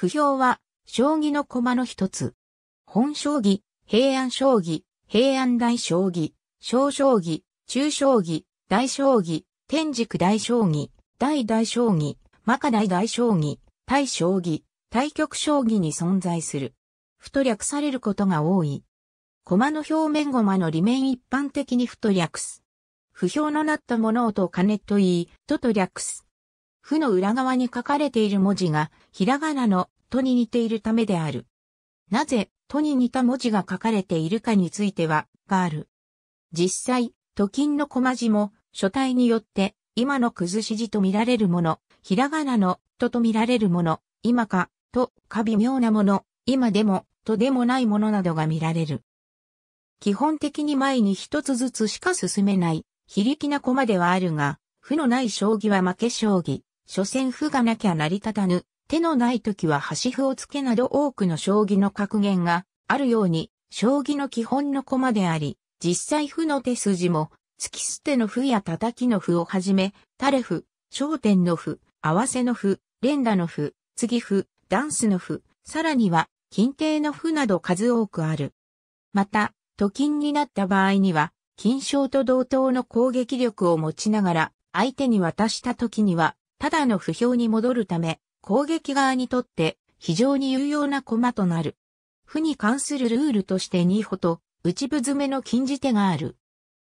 不評は、将棋の駒の一つ。本将棋、平安将棋、平安大将棋、小将棋、中将棋、大将棋、天竺大将棋、大大将棋、マカ大大将棋、対将棋、対局将棋に存在する。ふと略されることが多い。駒の表面駒の裏面一般的にふと略す。不評のなったものをと金と言い、とと略す。負の裏側に書かれている文字が、ひらがなのとに似ているためである。なぜ、とに似た文字が書かれているかについては、がある。実際、都金の小文字も、書体によって、今の崩し字と見られるもの、ひらがなの、とと見られるもの、今か、と、か微妙なもの、今でも、とでもないものなどが見られる。基本的に前に一つずつしか進めない、非力な駒ではあるが、負のない将棋は負け将棋、所詮負がなきゃ成り立たぬ、手のない時は端歩をつけなど多くの将棋の格言があるように、将棋の基本の駒であり、実際歩の手筋も、突き捨ての歩や叩きの歩をはじめ、垂れ歩、焦点の歩、合わせの歩、連打の歩、次歩、ダンスの歩、さらには、近定の歩など数多くある。また、と金になった場合には、金賞と同等の攻撃力を持ちながら、相手に渡した時には、ただの不評に戻るため、攻撃側にとって非常に有用な駒となる。負に関するルールとして2歩と内部詰めの禁じ手がある。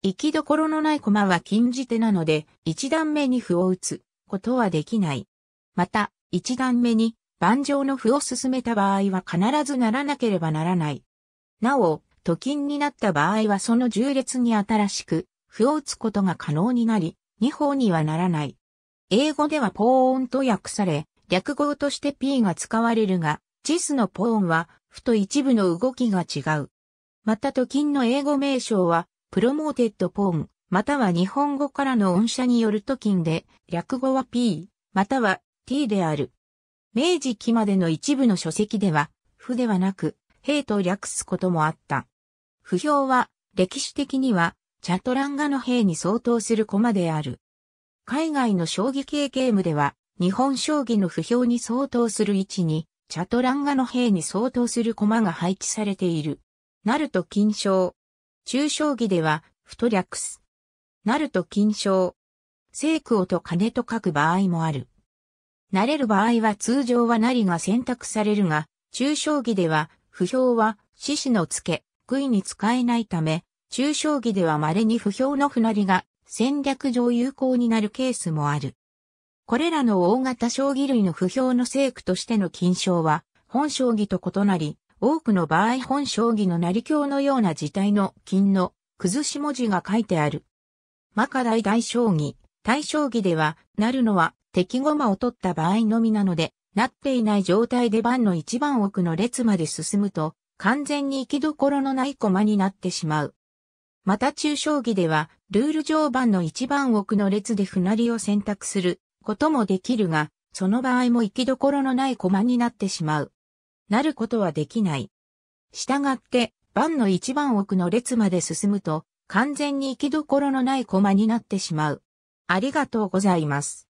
行きどころのない駒は禁じ手なので、1段目に歩を打つことはできない。また、1段目に盤上の歩を進めた場合は必ずならなければならない。なお、と金になった場合はその重列に新しく、歩を打つことが可能になり、二方にはならない。英語ではポーンと訳され、略語として P が使われるが、チェスのポーンは、ふと一部の動きが違う。またと金の英語名称は、プロモーテッドポーン、または日本語からの音社によると金で、略語は P、または T である。明治期までの一部の書籍では、不ではなく、兵と略すこともあった。不評は、歴史的には、チャトランガの兵に相当する駒である。海外の将棋系ゲームでは、日本将棋の不評に相当する位置に、チャトランガの兵に相当する駒が配置されている。ナルト金賞。中将棋では、フトクス。ナルト金賞。聖クオと金と書く場合もある。慣れる場合は通常はなりが選択されるが、中将棋では、不評は、獅子の付け、杭に使えないため、中将棋では稀に不評の不なりが戦略上有効になるケースもある。これらの大型将棋類の不評の聖句としての金賞は、本将棋と異なり、多くの場合本将棋の成教のような字体の金の崩し文字が書いてある。マカ大大将棋、大将棋では、なるのは敵駒を取った場合のみなので、なっていない状態で番の一番奥の列まで進むと、完全に行きどころのない駒になってしまう。また中将棋では、ルール上番の一番奥の列で不成りを選択することもできるが、その場合も行きどころのない駒になってしまう。なることはできない。したがって、番の一番奥の列まで進むと、完全に行きどころのない駒になってしまう。ありがとうございます。